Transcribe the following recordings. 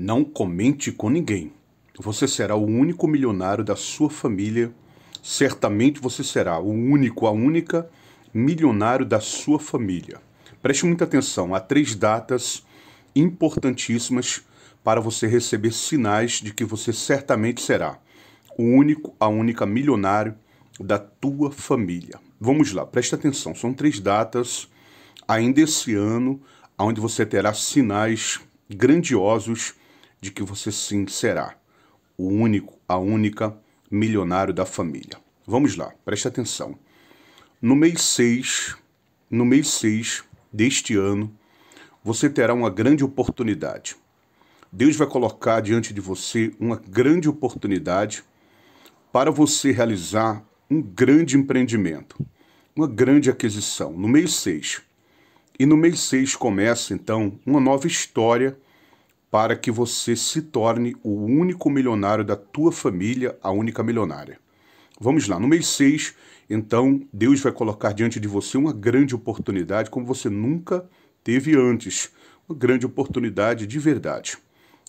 Não comente com ninguém. Você será o único milionário da sua família. Certamente você será o único, a única milionário da sua família. Preste muita atenção, há três datas importantíssimas para você receber sinais de que você certamente será o único, a única milionário da tua família. Vamos lá, preste atenção, são três datas ainda esse ano onde você terá sinais grandiosos de que você sim será o único, a única milionário da família. Vamos lá, preste atenção. No mês 6, no mês 6 deste ano, você terá uma grande oportunidade. Deus vai colocar diante de você uma grande oportunidade para você realizar um grande empreendimento, uma grande aquisição, no mês 6. E no mês 6 começa então uma nova história para que você se torne o único milionário da tua família, a única milionária. Vamos lá, no mês 6, então, Deus vai colocar diante de você uma grande oportunidade como você nunca teve antes. Uma grande oportunidade de verdade.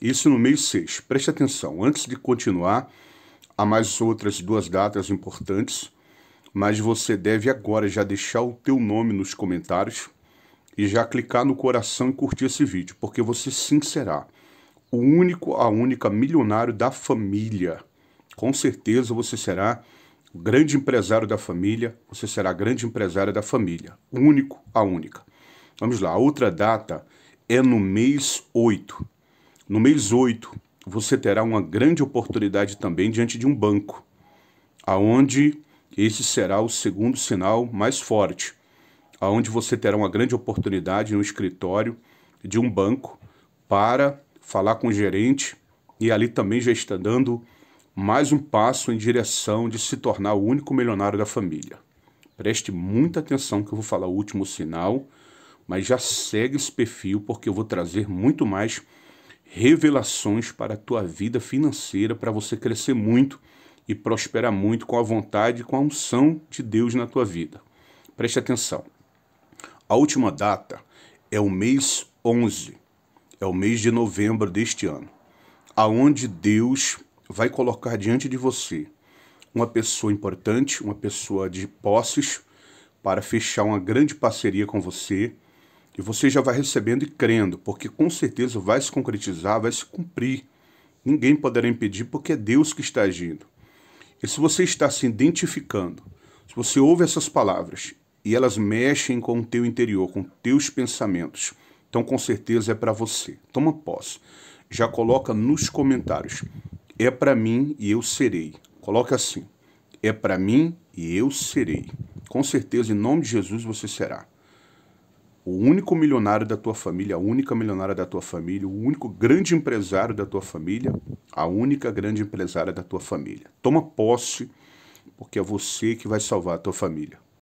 Isso no mês 6. Preste atenção, antes de continuar, há mais outras duas datas importantes, mas você deve agora já deixar o teu nome nos comentários e já clicar no coração e curtir esse vídeo, porque você sim será o único, a única milionário da família. Com certeza você será o grande empresário da família, você será a grande empresária da família. único, a única. Vamos lá, a outra data é no mês 8. No mês 8, você terá uma grande oportunidade também diante de um banco, aonde esse será o segundo sinal mais forte onde você terá uma grande oportunidade no escritório de um banco para falar com o gerente e ali também já está dando mais um passo em direção de se tornar o único milionário da família. Preste muita atenção que eu vou falar o último sinal, mas já segue esse perfil porque eu vou trazer muito mais revelações para a tua vida financeira para você crescer muito e prosperar muito com a vontade e com a unção de Deus na tua vida. Preste atenção. A última data é o mês 11, é o mês de novembro deste ano, aonde Deus vai colocar diante de você uma pessoa importante, uma pessoa de posses, para fechar uma grande parceria com você. E você já vai recebendo e crendo, porque com certeza vai se concretizar, vai se cumprir. Ninguém poderá impedir, porque é Deus que está agindo. E se você está se identificando, se você ouve essas palavras e elas mexem com o teu interior, com teus pensamentos. Então, com certeza é para você. Toma posse. Já coloca nos comentários. É para mim e eu serei. Coloca assim. É para mim e eu serei. Com certeza, em nome de Jesus, você será. O único milionário da tua família, a única milionária da tua família, o único grande empresário da tua família, a única grande empresária da tua família. Toma posse, porque é você que vai salvar a tua família.